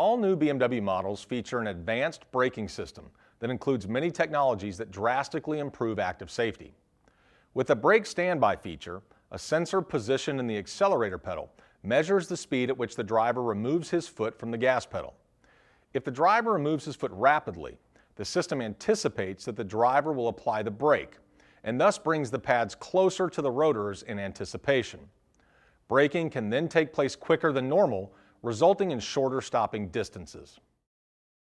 All new BMW models feature an advanced braking system that includes many technologies that drastically improve active safety. With the brake standby feature, a sensor positioned in the accelerator pedal measures the speed at which the driver removes his foot from the gas pedal. If the driver removes his foot rapidly, the system anticipates that the driver will apply the brake and thus brings the pads closer to the rotors in anticipation. Braking can then take place quicker than normal resulting in shorter stopping distances.